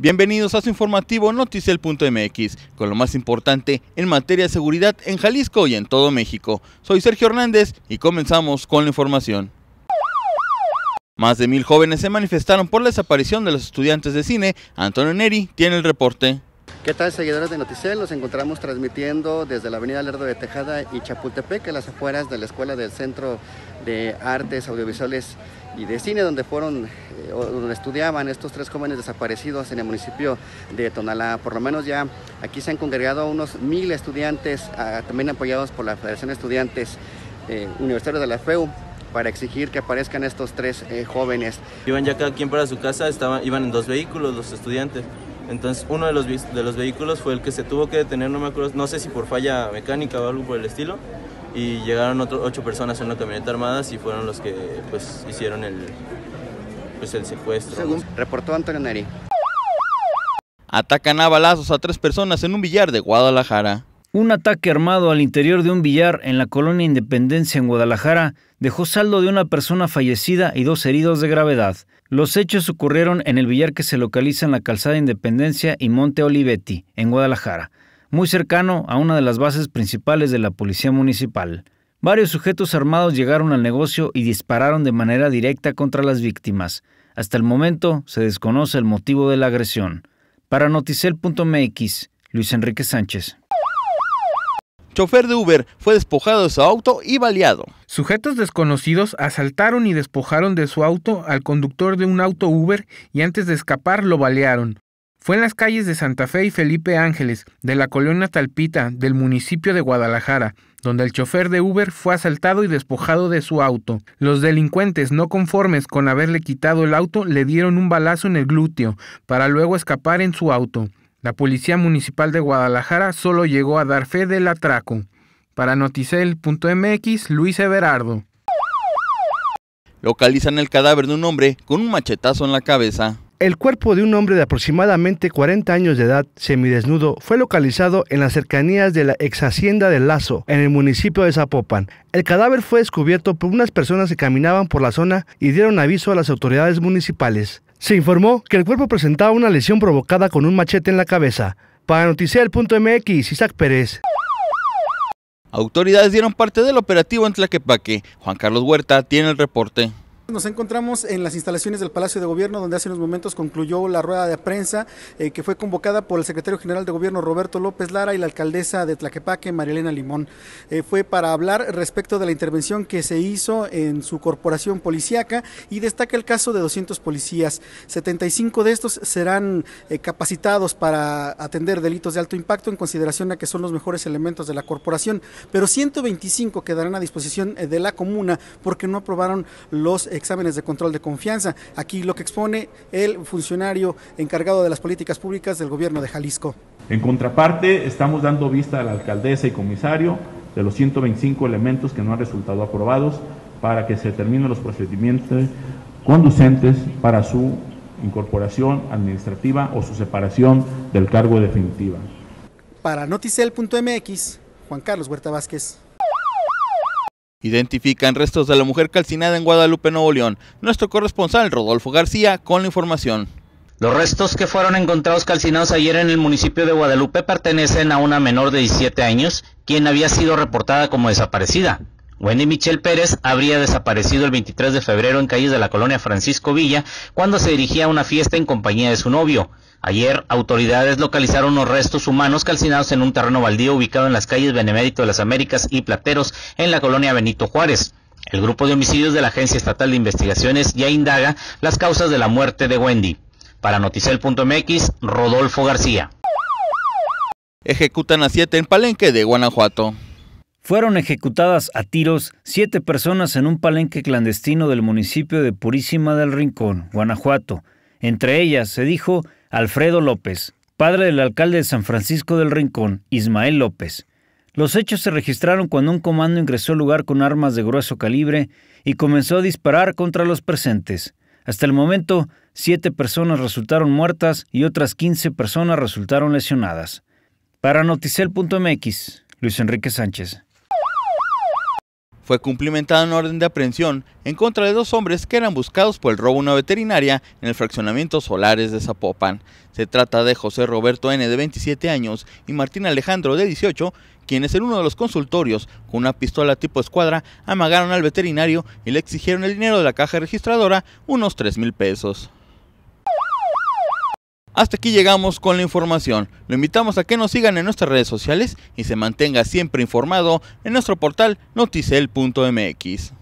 Bienvenidos a su informativo Noticiel.mx, con lo más importante en materia de seguridad en Jalisco y en todo México. Soy Sergio Hernández y comenzamos con la información. Más de mil jóvenes se manifestaron por la desaparición de los estudiantes de cine. Antonio Neri tiene el reporte. ¿Qué tal, seguidores de Noticel? Los encontramos transmitiendo desde la Avenida Lerdo de Tejada y Chapultepec, a las afueras de la Escuela del Centro de Artes Audiovisuales y de cine donde fueron eh, donde estudiaban estos tres jóvenes desaparecidos en el municipio de Tonalá. Por lo menos ya aquí se han congregado unos mil estudiantes, ah, también apoyados por la Federación de Estudiantes eh, Universitarios de la FEU para exigir que aparezcan estos tres eh, jóvenes. Iban ya cada quien para su casa, estaban, iban en dos vehículos los estudiantes. Entonces uno de los, de los vehículos fue el que se tuvo que detener, no me acuerdo, no sé si por falla mecánica o algo por el estilo, y llegaron ocho personas en una camioneta armada y fueron los que pues hicieron el, pues, el secuestro. Según reportó Antonio Neri. Atacan a balazos a tres personas en un billar de Guadalajara. Un ataque armado al interior de un billar en la colonia Independencia en Guadalajara dejó saldo de una persona fallecida y dos heridos de gravedad. Los hechos ocurrieron en el billar que se localiza en la calzada Independencia y Monte Olivetti, en Guadalajara muy cercano a una de las bases principales de la policía municipal. Varios sujetos armados llegaron al negocio y dispararon de manera directa contra las víctimas. Hasta el momento se desconoce el motivo de la agresión. Para noticel.mx, Luis Enrique Sánchez chofer de Uber, fue despojado de su auto y baleado. Sujetos desconocidos asaltaron y despojaron de su auto al conductor de un auto Uber y antes de escapar lo balearon. Fue en las calles de Santa Fe y Felipe Ángeles, de la colonia Talpita, del municipio de Guadalajara, donde el chofer de Uber fue asaltado y despojado de su auto. Los delincuentes, no conformes con haberle quitado el auto, le dieron un balazo en el glúteo, para luego escapar en su auto. La Policía Municipal de Guadalajara solo llegó a dar fe del atraco. Para noticel.mx, Luis Everardo. Localizan el cadáver de un hombre con un machetazo en la cabeza. El cuerpo de un hombre de aproximadamente 40 años de edad, semidesnudo, fue localizado en las cercanías de la ex hacienda de Lazo, en el municipio de Zapopan. El cadáver fue descubierto por unas personas que caminaban por la zona y dieron aviso a las autoridades municipales. Se informó que el cuerpo presentaba una lesión provocada con un machete en la cabeza. Para .mx, Isaac Pérez. Autoridades dieron parte del operativo en Tlaquepaque. Juan Carlos Huerta tiene el reporte. Nos encontramos en las instalaciones del Palacio de Gobierno, donde hace unos momentos concluyó la rueda de prensa eh, que fue convocada por el secretario general de Gobierno Roberto López Lara y la alcaldesa de Tlaquepaque, Marielena Limón. Eh, fue para hablar respecto de la intervención que se hizo en su corporación policíaca y destaca el caso de 200 policías. 75 de estos serán eh, capacitados para atender delitos de alto impacto en consideración a que son los mejores elementos de la corporación, pero 125 quedarán a disposición de la comuna porque no aprobaron los exámenes de control de confianza. Aquí lo que expone el funcionario encargado de las políticas públicas del gobierno de Jalisco. En contraparte, estamos dando vista a la alcaldesa y comisario de los 125 elementos que no han resultado aprobados para que se terminen los procedimientos conducentes para su incorporación administrativa o su separación del cargo definitiva. Para noticel.mx, Juan Carlos Huerta Vázquez. Identifican restos de la mujer calcinada en Guadalupe, Nuevo León. Nuestro corresponsal Rodolfo García con la información. Los restos que fueron encontrados calcinados ayer en el municipio de Guadalupe pertenecen a una menor de 17 años, quien había sido reportada como desaparecida. Wendy Michelle Pérez habría desaparecido el 23 de febrero en calles de la colonia Francisco Villa cuando se dirigía a una fiesta en compañía de su novio. Ayer, autoridades localizaron los restos humanos calcinados en un terreno baldío ubicado en las calles Benemérito de las Américas y Plateros en la colonia Benito Juárez. El grupo de homicidios de la Agencia Estatal de Investigaciones ya indaga las causas de la muerte de Wendy. Para Noticel.mx, Rodolfo García. Ejecutan a siete en Palenque de Guanajuato. Fueron ejecutadas a tiros siete personas en un palenque clandestino del municipio de Purísima del Rincón, Guanajuato. Entre ellas, se dijo, Alfredo López, padre del alcalde de San Francisco del Rincón, Ismael López. Los hechos se registraron cuando un comando ingresó al lugar con armas de grueso calibre y comenzó a disparar contra los presentes. Hasta el momento, siete personas resultaron muertas y otras 15 personas resultaron lesionadas. Para Noticel.mx, Luis Enrique Sánchez fue cumplimentada una orden de aprehensión en contra de dos hombres que eran buscados por el robo a una veterinaria en el fraccionamiento Solares de Zapopan. Se trata de José Roberto N. de 27 años y Martín Alejandro de 18, quienes en uno de los consultorios, con una pistola tipo escuadra, amagaron al veterinario y le exigieron el dinero de la caja registradora, unos 3 mil pesos. Hasta aquí llegamos con la información. Lo invitamos a que nos sigan en nuestras redes sociales y se mantenga siempre informado en nuestro portal noticel.mx.